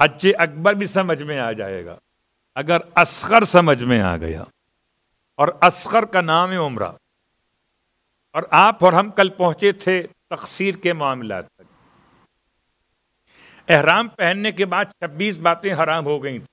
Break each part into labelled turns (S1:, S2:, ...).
S1: हज अकबर भी समझ में आ जाएगा अगर असगर समझ में आ गया और असगर का नाम है उम्र और आप और हम कल पहुंचे थे तकसीर के मामला तक एहराम पहनने के बाद 26 बातें हराम हो गई थी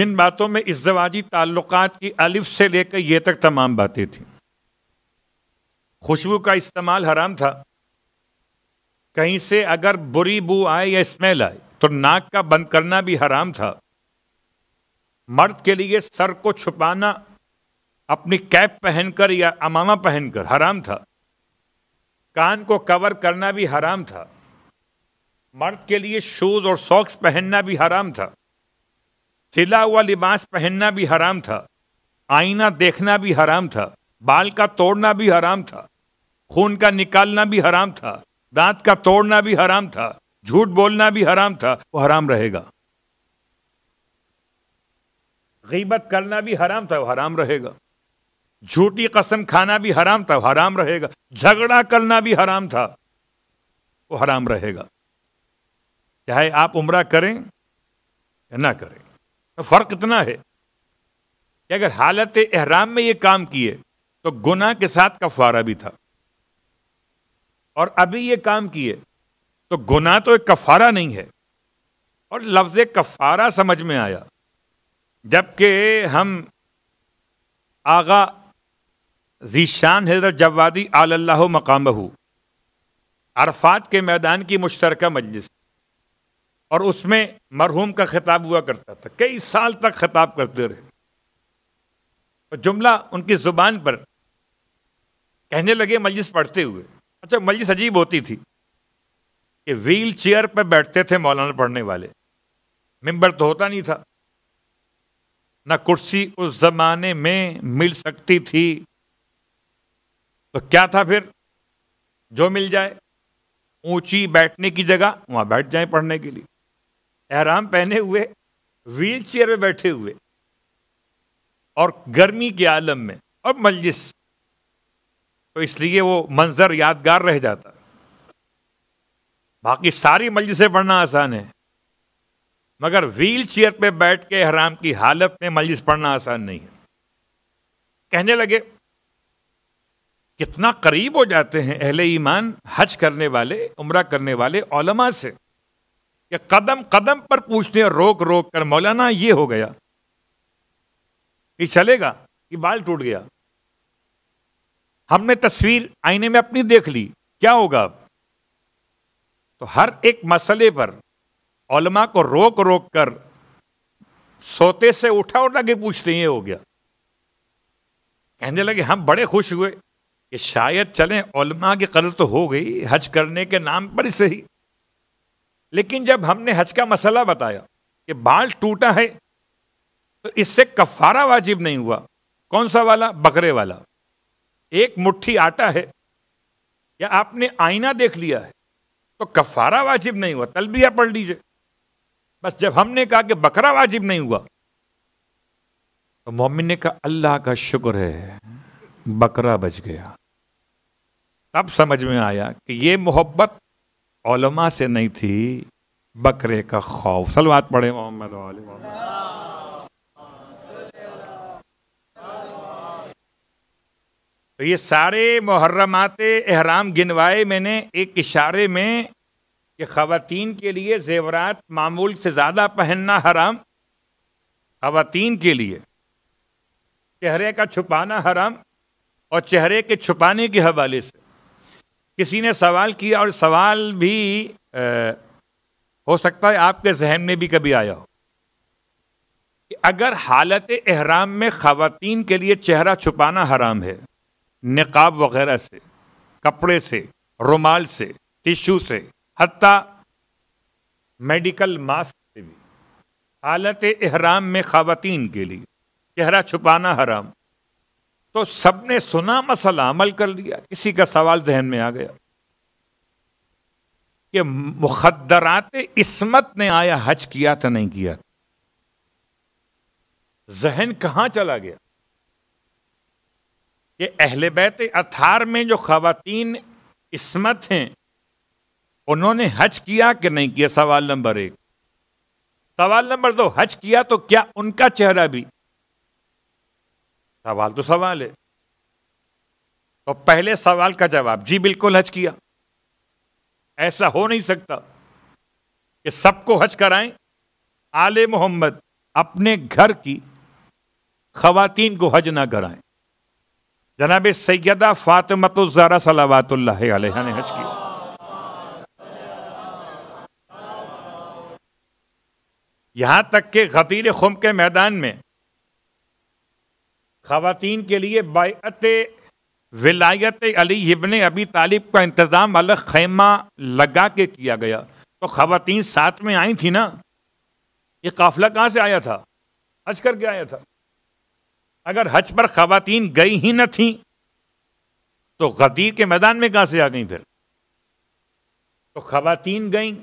S1: जिन बातों में इजवाजी ताल्लुक की अलिफ से लेकर यह तक तमाम बातें थी खुशबू का इस्तेमाल हराम था कहीं से अगर बुरी बू आए या स्मेल आए तो नाक का बंद करना भी हराम था मर्द के लिए सर को छुपाना अपनी कैप पहनकर या अमामा पहनकर हराम था कान को कवर करना भी हराम था मर्द के लिए शूज़ और सॉक्स पहनना भी हराम था सिला हुआ लिबास पहनना भी हराम था आईना देखना भी हराम था बाल का तोड़ना भी हराम था खून का निकालना भी हराम था दांत का तोड़ना भी हराम था झूठ बोलना भी हराम था वो हराम रहेगा गीबत करना भी हराम था वो हराम रहेगा झूठी कसम खाना भी हराम था हराम रहेगा झगड़ा करना भी हराम था वो हराम रहेगा चाहे आप उम्र करें या ना करें तो फ़र्क इतना है कि अगर हालत एहराम में ये काम किए तो गुनाह के साथ फारा भी था और अभी ये काम किए तो गुना तो एक कफारा नहीं है और लफ्ज़ कफारा समझ में आया जबकि हम आगा जीशान हजरत जवादी मकाम बहू अरफात के मैदान की मुश्तरक मजलिस और उसमें मरहूम का खिताब हुआ करता था कई साल तक खिताब करते रहे और तो जुमला उनकी ज़ुबान पर कहने लगे मजलिस पढ़ते हुए अच्छा मजलिस अजीब होती थी कि व्हील चेयर पर बैठते थे मौलाना पढ़ने वाले मेंबर तो होता नहीं था ना कुर्सी उस जमाने में मिल सकती थी तो क्या था फिर जो मिल जाए ऊंची बैठने की जगह वहां बैठ जाए पढ़ने के लिए एहराम पहने हुए व्हील चेयर में बैठे हुए और गर्मी के आलम में और मजलिस तो इसलिए वो मंजर यादगार रह जाता बाकी सारी मजलिसें पढ़ना आसान है मगर व्हील चेयर पर बैठ के हराम की हालत में मजलिस पढ़ना आसान नहीं है कहने लगे कितना करीब हो जाते हैं अहले ईमान हज करने वाले उम्र करने वाले ओलमा से कि कदम कदम पर पूछते हैं रोक रोक कर मौलाना ये हो गया कि चलेगा कि बाल टूट गया हमने तस्वीर आईने में अपनी देख ली क्या होगा अब तो हर एक मसले पर ओलमा को रोक रोक कर सोते से उठा उठा के पूछते ये हो गया कहने लगे हम बड़े खुश हुए कि शायद चलें ओलमा की कदर तो हो गई हज करने के नाम पर ही सही लेकिन जब हमने हज का मसला बताया कि बाल टूटा है तो इससे कफारा वाजिब नहीं हुआ कौन सा वाला बकरे वाला एक मुट्ठी आटा है या आपने आईना देख लिया है तो कफारा वाजिब नहीं हुआ तलबिया पढ़ लीजिए बस जब हमने कहा कि बकरा वाजिब नहीं हुआ तो मोमिन ने कहा अल्लाह का शुक्र है बकरा बच गया तब समझ में आया कि ये मोहब्बत ओलमा से नहीं थी बकरे का खौफ सलवात पढ़े मोहम्मद तो ये सारे मुहर्रमाते एहराम गिनवाए मैंने एक इशारे में कि ख़वातीन के लिए जेवरात मामूल से ज़्यादा पहनना हराम ख़वातीन के लिए चेहरे का छुपाना हराम और चेहरे के छुपाने के हवाले से किसी ने सवाल किया और सवाल भी आ, हो सकता है आपके जहन में भी कभी आया हो कि अगर हालत एहराम में ख़वातीन के लिए चेहरा छुपाना हराम है नकाब वगैरह से कपड़े से रुमाल से टिश्यू से हती मेडिकल मास्क से भी हालत एहराम में खातन के लिए चेहरा छुपाना हराम तो सब ने सुना मसला अमल कर लिया किसी का सवाल जहन में आ गया कि मुखदरात इसमत ने आया हज किया था नहीं किया जहन कहाँ चला गया ये अहल बैत अथार में जो खातन इसमत हैं उन्होंने हज किया कि नहीं किया सवाल नंबर एक सवाल नंबर दो हज किया तो क्या उनका चेहरा भी सवाल तो सवाल है तो पहले सवाल का जवाब जी बिल्कुल हज किया ऐसा हो नहीं सकता कि सबको हज कराएं आले मोहम्मद अपने घर की खातन को हज ना कराएं जनाब सैदा फ़ातमतुज़ारा सलावातुल्ला ने हज किया यहां तक के गतीर खुम के मैदान में खातन के लिए बायत विलायत अली हिबन अबी तालिब का इंतज़ाम अलग खैमा लगा के किया गया तो खातन साथ में आई थी ना ये काफिला कहाँ से आया था हज करके आया था अगर हज पर खातन गई ही न थी तो गदीर के मैदान में कहां से आ गई फिर तो खातन गई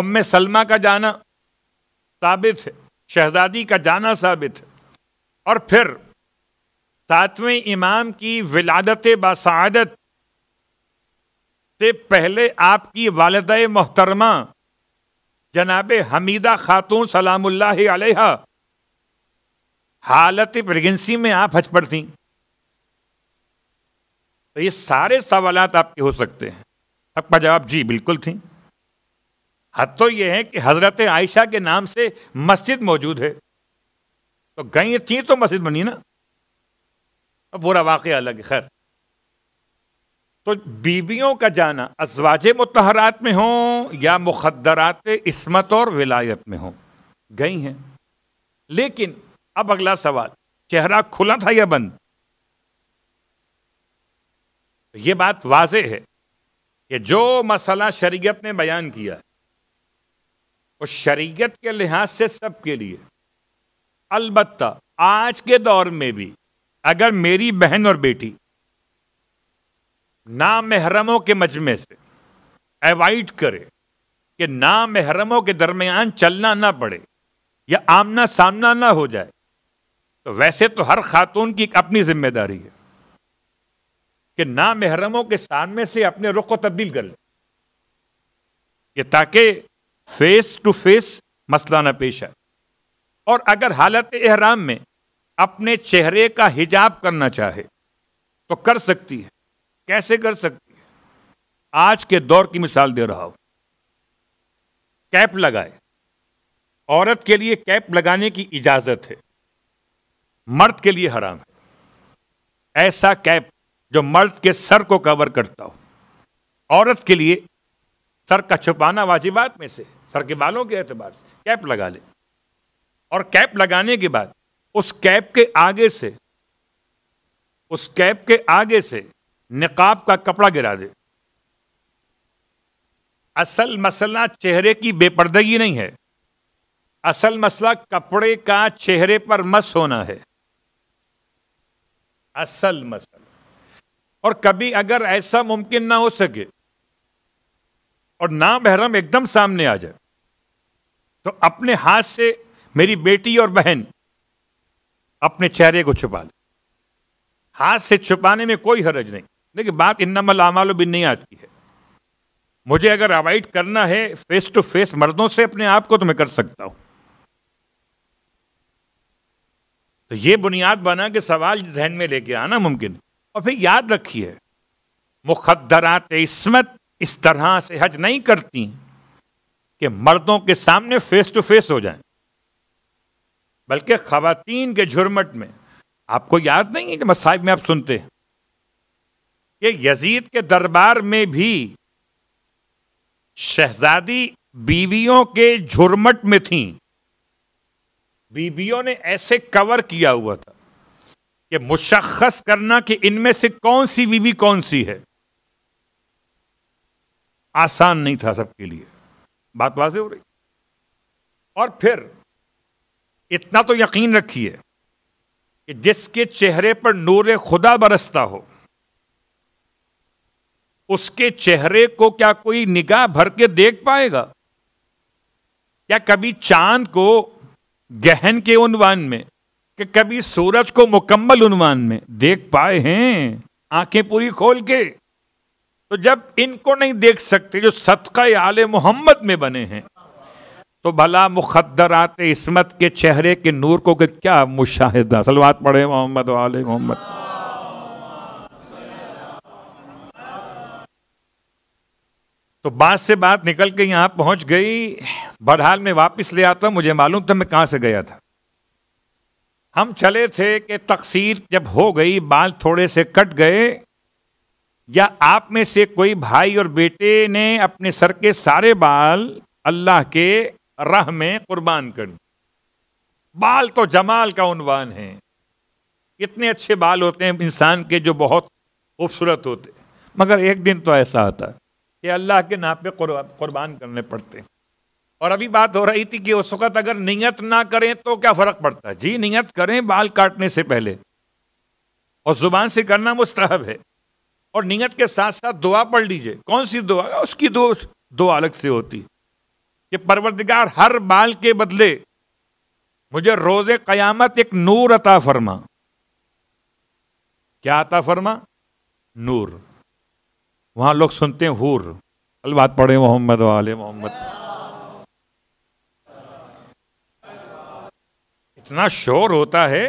S1: उम सलमा का जाना साबित है शहजादी का जाना साबित है और फिर सातवें इमाम की विलादत बासादत से पहले आपकी वालद मोहतरमा जनाब हमीदा खातून सलामुल्लाह हालत प्रेगनेंसी में आप हज पड़ थी तो ये सारे सवाल आपके हो सकते हैं आपका जवाब जी बिल्कुल थी हद तो ये है कि हजरत आयशा के नाम से मस्जिद मौजूद है तो गई थी तो मस्जिद बनी ना अब बुरा वाक़ अलग है खैर तो बीवियों का जाना अजवाज मतहरात में हों या मुखदरात इसमत और विलायत में हो गई हैं लेकिन अब अगला सवाल चेहरा खुला था या बंद ये बात वाज है कि जो मसला शरीयत ने बयान किया है वो शरीयत के लिहाज से सबके लिए अलबत् आज के दौर में भी अगर मेरी बहन और बेटी ना महरमों के मजमे से एवॉइड करे कि ना महरमों के दरमियान चलना ना पड़े या आमना सामना ना हो जाए तो वैसे तो हर खातून की अपनी जिम्मेदारी है कि ना महरमों के सामने से अपने रुख को तब्दील कर ले कि ताकि फेस टू फेस मसला ना पेश आए और अगर हालत एहराम में अपने चेहरे का हिजाब करना चाहे तो कर सकती है कैसे कर सकती है आज के दौर की मिसाल दे रहा हूं कैप लगाए औरत के लिए कैप लगाने की इजाज़त है मर्द के लिए हराम है ऐसा कैप जो मर्द के सर को कवर करता हो औरत के लिए सर का छुपाना वाजिबात में से सर के बालों के एतबार से कैप लगा ले और कैप लगाने के बाद उस कैप के आगे से उस कैप के आगे से निकाब का कपड़ा गिरा दे असल मसला चेहरे की बेपर्दगी नहीं है असल मसला कपड़े का चेहरे पर मस होना है असल मसला और कभी अगर ऐसा मुमकिन ना हो सके और ना बहरम एकदम सामने आ जाए तो अपने हाथ से मेरी बेटी और बहन अपने चेहरे को छुपा ले हाथ से छुपाने में कोई हरज नहीं देखिए बात इन्नमल आमालो भी नहीं आती है मुझे अगर अवॉइड करना है फेस टू फेस मर्दों से अपने आप को तो मैं कर सकता हूं तो ये बुनियाद बना कि सवाल जहन में लेके आना मुमकिन और फिर याद रखिए मुखदरात इसमत इस तरह से हज नहीं करती कि मर्दों के सामने फेस टू फेस हो जाए बल्कि खातन के झुरमट में आपको याद नहीं है कि मसाइब में आप सुनते हैं कि यजीद के दरबार में भी शहजादी बीवियों के झुरमट में थीं बीबियों ने ऐसे कवर किया हुआ था कि मुशखस करना कि इनमें से कौन सी बीबी कौन सी है आसान नहीं था सबके लिए बात वाजे हो रही और फिर इतना तो यकीन रखिए कि जिसके चेहरे पर नूर खुदा बरसता हो उसके चेहरे को क्या कोई निगाह भर के देख पाएगा क्या कभी चांद को गहन के उन्वान में कि कभी सूरज को मुकम्मल उन्वान में देख पाए हैं आंखें पूरी खोल के तो जब इनको नहीं देख सकते जो सदका आल मोहम्मद में बने हैं तो भला मुखदरात इसमत के चेहरे के नूर को के क्या मुशाहिदा सलवात पढ़े मोहम्मद वाले मोहम्मद तो बात से बात निकल के यहाँ पहुँच गई बहरहाल में वापस ले आता मुझे मालूम था मैं कहाँ से गया था हम चले थे कि तकसीर जब हो गई बाल थोड़े से कट गए या आप में से कोई भाई और बेटे ने अपने सर के सारे बाल अल्लाह के राह में कुर्बान कर बाल तो जमाल का उनवान है इतने अच्छे बाल होते हैं इंसान के जो बहुत खूबसूरत होते मगर एक दिन तो ऐसा आता है ये अल्लाह के नाम पे कुर्बान करने पड़ते हैं और अभी बात हो रही थी कि उस वक़्त अगर नियत ना करें तो क्या फ़र्क पड़ता है जी नियत करें बाल काटने से पहले और ज़ुबान से करना मुस्तहब है और नियत के साथ साथ दुआ पढ़ लीजिए कौन सी दुआ उसकी दो दो अलग से होती कि परवरदिगार हर बाल के बदले मुझे रोज़ क़यामत एक नूर अता फरमा क्या अता फरमा नूर वहाँ लोग सुनते हैं हूर अलबात पढ़े मोहम्मद वाले मोहम्मद इतना शोर होता है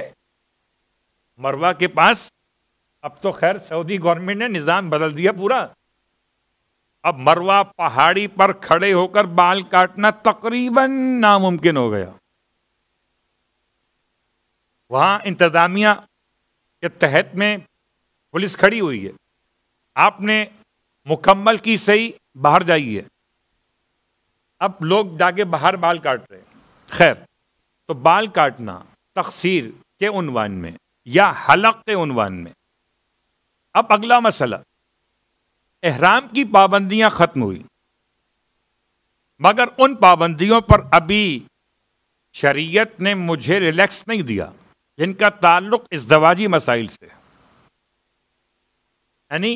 S1: मरवा के पास अब तो खैर सऊदी गवर्नमेंट ने निज़ाम बदल दिया पूरा अब मरवा पहाड़ी पर खड़े होकर बाल काटना तकरीबन नामुमकिन हो गया वहाँ इंतज़ामिया के तहत में पुलिस खड़ी हुई है आपने मुकम्मल की सही बाहर जाइए अब लोग जाके बाहर बाल काट रहे हैं खैर तो बाल काटना तकसीर के उनवान में या हलक के उनवान में अब अगला मसला एहराम की पाबंदियां ख़त्म हुई मगर उन पाबंदियों पर अभी शरीयत ने मुझे रिलैक्स नहीं दिया जिनका ताल्लुक इस दवाजी मसाइल से यानी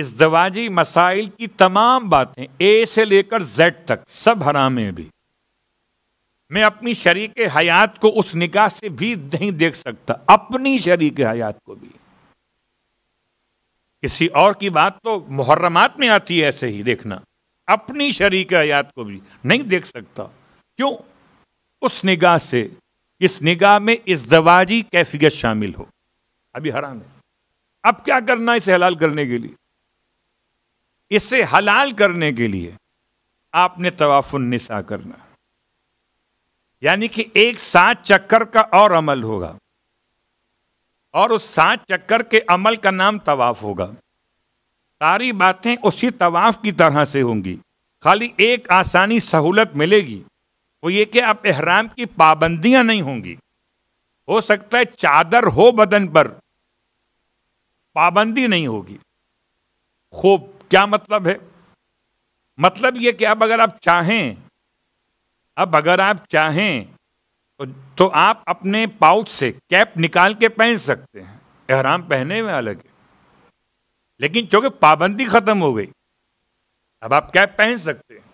S1: इस दवाजी मसाइल की तमाम बातें ए से लेकर जेड तक सब हराम है भी मैं अपनी शरीक हयात को उस निकाह से भी नहीं देख सकता अपनी शरीक हयात को भी किसी और की बात तो मुहर्रमात में आती है ऐसे ही देखना अपनी शरीक हयात को भी नहीं देख सकता क्यों उस निगाह से इस निगाह में इस दवाजी कैफियत शामिल हो अभी हराम है अब क्या करना है इसे हलाल करने के लिए इसे हलाल करने के लिए आपने तवाफुलनिसा करना यानी कि एक सात चक्कर का और अमल होगा और उस सात चक्कर के अमल का नाम तवाफ होगा सारी बातें उसी तवाफ की तरह से होंगी खाली एक आसानी सहूलत मिलेगी वो ये कि आप एहराम की पाबंदियां नहीं होंगी हो सकता है चादर हो बदन पर पाबंदी नहीं होगी खूब क्या मतलब है मतलब ये कि अब अगर आप चाहें अब अगर आप चाहें तो, तो आप अपने पाउच से कैप निकाल के पहन सकते हैं एहराम पहने में अलग है लेकिन चूंकि पाबंदी खत्म हो गई अब आप कैप पहन सकते हैं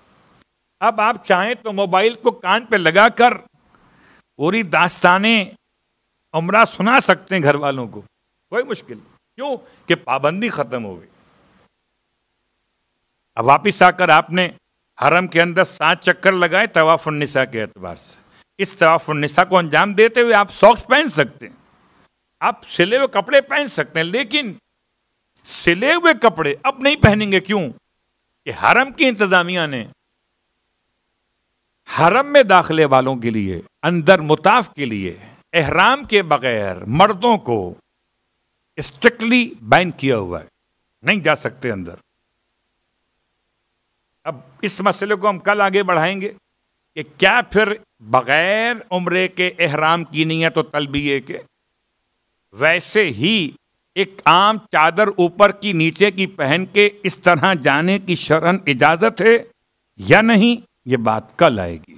S1: अब आप चाहें तो मोबाइल को कान पे लगाकर पूरी दास्ताने उमरा सुना सकते हैं घर वालों को कोई मुश्किल क्यों कि पाबंदी खत्म हो गई अब वापिस आकर आपने हरम के अंदर सात चक्कर लगाए तवाफुलनिसा के एतबार से इस तवाफुलनिसा को अंजाम देते हुए आप सॉक्स पहन सकते हैं आप सिले हुए कपड़े पहन सकते हैं लेकिन सिले हुए कपड़े अब नहीं पहनेंगे क्यों कि हरम की इंतजामिया ने हरम में दाखिले वालों के लिए अंदर मुताफ के लिए एहराम के बगैर मर्दों को स्ट्रिक्टली बैन किया हुआ है नहीं जा सकते अंदर अब इस मसले को हम कल आगे बढ़ाएंगे कि क्या फिर बग़ैर उम्र के एहराम की है तो तलबिए के वैसे ही एक आम चादर ऊपर की नीचे की पहन के इस तरह जाने की शरण इजाज़त है या नहीं ये बात कल आएगी